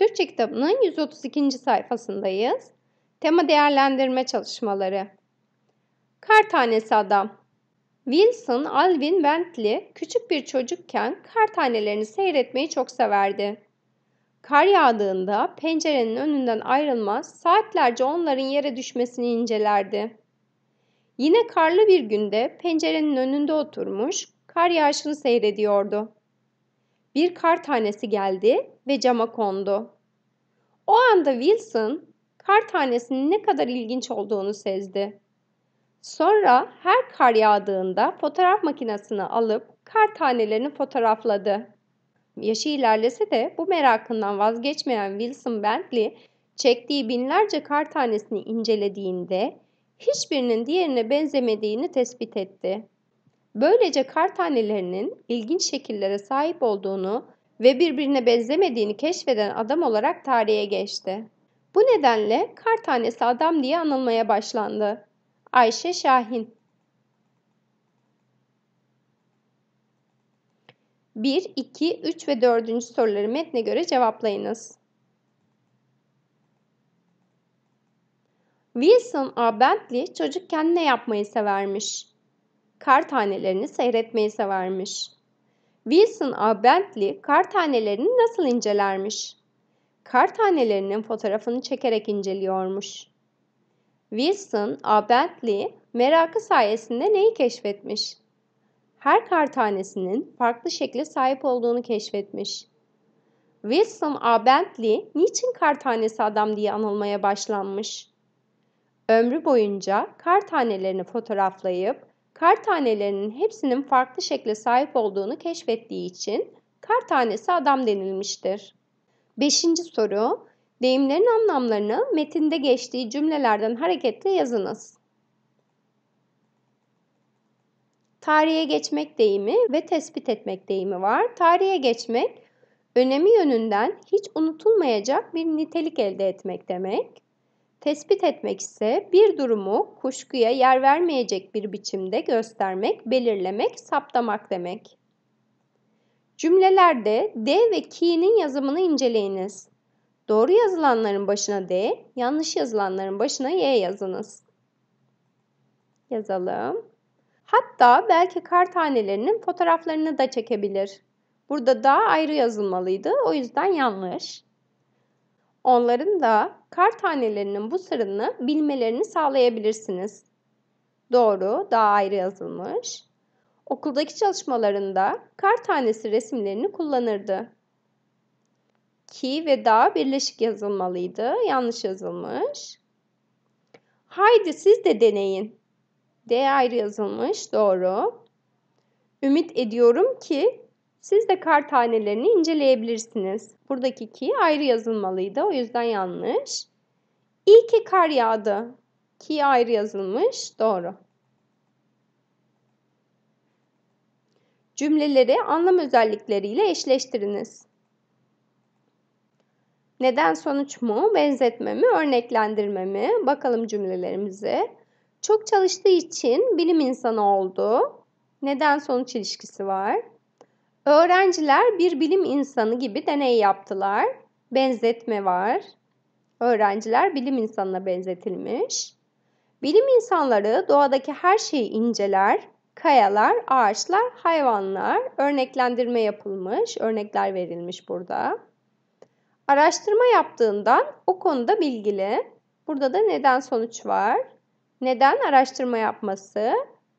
Türkçe kitabının 132. sayfasındayız. Tema değerlendirme çalışmaları. Kar tanesi adam. Wilson Alvin Bentley küçük bir çocukken kar tanelerini seyretmeyi çok severdi. Kar yağdığında pencerenin önünden ayrılmaz, saatlerce onların yere düşmesini incelerdi. Yine karlı bir günde pencerenin önünde oturmuş, kar yağışını seyrediyordu. Bir kar tanesi geldi ve cama kondu. O anda Wilson kar tanesinin ne kadar ilginç olduğunu sezdi. Sonra her kar yağdığında fotoğraf makinesini alıp kar tanelerini fotoğrafladı. Yaşı ilerlese de bu merakından vazgeçmeyen Wilson Bentley çektiği binlerce kar tanesini incelediğinde hiçbirinin diğerine benzemediğini tespit etti. Böylece kar tanelerinin ilginç şekillere sahip olduğunu ve birbirine benzemediğini keşfeden adam olarak tarihe geçti. Bu nedenle kar tanesi adam diye anılmaya başlandı. Ayşe Şahin 1, 2, 3 ve 4. soruları metne göre cevaplayınız. Wilson A. Bentley çocukken ne yapmayı severmiş? kar tanelerini seyretmeyi severmiş. Wilson A. Bentley kar tanelerini nasıl incelermiş? Kar tanelerinin fotoğrafını çekerek inceliyormuş. Wilson A. Bentley merakı sayesinde neyi keşfetmiş? Her kar tanesinin farklı şekle sahip olduğunu keşfetmiş. Wilson A. Bentley niçin kar tanesi adam diye anılmaya başlanmış? Ömrü boyunca kar tanelerini fotoğraflayıp Kar tanelerinin hepsinin farklı şekle sahip olduğunu keşfettiği için kar tanesi adam denilmiştir. Beşinci soru. Deyimlerin anlamlarını metinde geçtiği cümlelerden hareketle yazınız. Tarihe geçmek deyimi ve tespit etmek deyimi var. Tarihe geçmek, önemi yönünden hiç unutulmayacak bir nitelik elde etmek demek. Tespit etmek ise bir durumu kuşkuya yer vermeyecek bir biçimde göstermek, belirlemek, saptamak demek. Cümlelerde D ve ki'nin yazımını inceleyiniz. Doğru yazılanların başına D, yanlış yazılanların başına Y yazınız. Yazalım. Hatta belki kar tanelerinin fotoğraflarını da çekebilir. Burada daha ayrı yazılmalıydı, o yüzden yanlış. Onların da kar tanelerinin bu sırrını bilmelerini sağlayabilirsiniz. Doğru, daha ayrı yazılmış. Okuldaki çalışmalarında kar tanesi resimlerini kullanırdı. Ki ve daha birleşik yazılmalıydı. Yanlış yazılmış. Haydi siz de deneyin. D ayrı yazılmış. Doğru. Ümit ediyorum ki siz de kar tanelerini inceleyebilirsiniz. Buradaki ki ayrı yazılmalıydı. O yüzden yanlış. İyi ki kar yağdı. Ki ayrı yazılmış. Doğru. Cümleleri anlam özellikleriyle eşleştiriniz. Neden sonuç mu, benzetme mi, örneklendirme mi? Bakalım cümlelerimizi. Çok çalıştığı için bilim insanı oldu. Neden sonuç ilişkisi var? Öğrenciler bir bilim insanı gibi deney yaptılar. Benzetme var. Öğrenciler bilim insanına benzetilmiş. Bilim insanları doğadaki her şeyi inceler. Kayalar, ağaçlar, hayvanlar. Örneklendirme yapılmış. Örnekler verilmiş burada. Araştırma yaptığından o konuda bilgili. Burada da neden sonuç var. Neden araştırma yapması?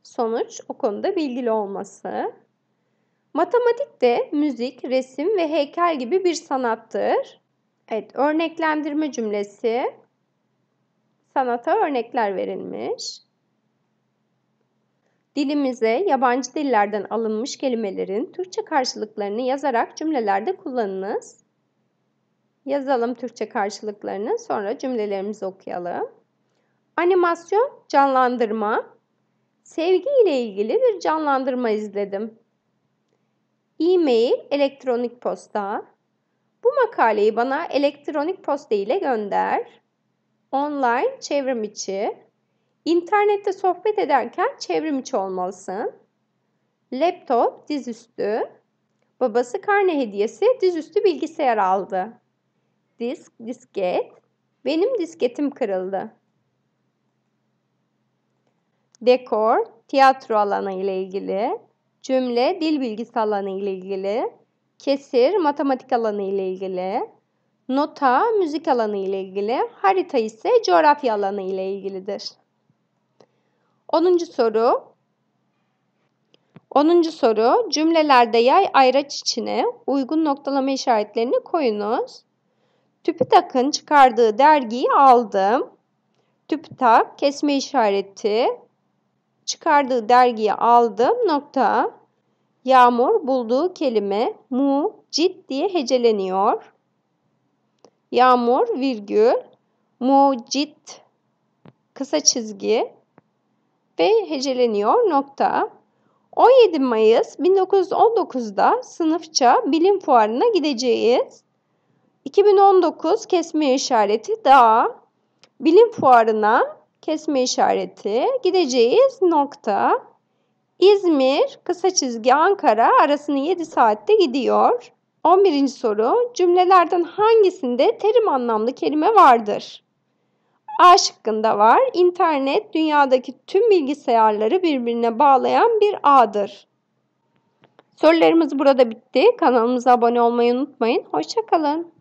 Sonuç o konuda bilgili olması. Matematik de müzik, resim ve heykel gibi bir sanattır. Evet, örneklendirme cümlesi. Sanata örnekler verilmiş. Dilimize yabancı dillerden alınmış kelimelerin Türkçe karşılıklarını yazarak cümlelerde kullanınız. Yazalım Türkçe karşılıklarını, sonra cümlelerimizi okuyalım. Animasyon, canlandırma. Sevgi ile ilgili bir canlandırma izledim e-mail, elektronik posta. Bu makaleyi bana elektronik posta ile gönder. Online çevrimiçi. İnternette sohbet ederken çevrimiçi içi olmalısın. Laptop dizüstü. Babası karne hediyesi dizüstü bilgisayar aldı. Disk, disket. Benim disketim kırıldı. Dekor, tiyatro alanı ile ilgili. Cümle dil bilgisi alanı ile ilgili. Kesir matematik alanı ile ilgili. Nota müzik alanı ile ilgili. Harita ise coğrafya alanı ile ilgilidir. 10. soru. 10. soru. Cümlelerde yay ayraç içine uygun noktalama işaretlerini koyunuz. TÜPİTAK'ın çıkardığı dergiyi aldım. TÜPİTAK kesme işareti çıkardığı dergiyi aldım nokta. Yağmur bulduğu kelime mu cid diye heceleniyor. Yağmur virgül mu mucit kısa çizgi ve heceleniyor nokta. 17 Mayıs 1919'da sınıfça bilim fuarına gideceğiz. 2019 kesme işareti daha bilim fuarına kesme işareti. Gideceğiz nokta. İzmir kısa çizgi Ankara arasını 7 saatte gidiyor. 11. soru cümlelerden hangisinde terim anlamlı kelime vardır? A şıkkında var. İnternet dünyadaki tüm bilgisayarları birbirine bağlayan bir ağdır. Sorularımız burada bitti. Kanalımıza abone olmayı unutmayın. Hoşçakalın.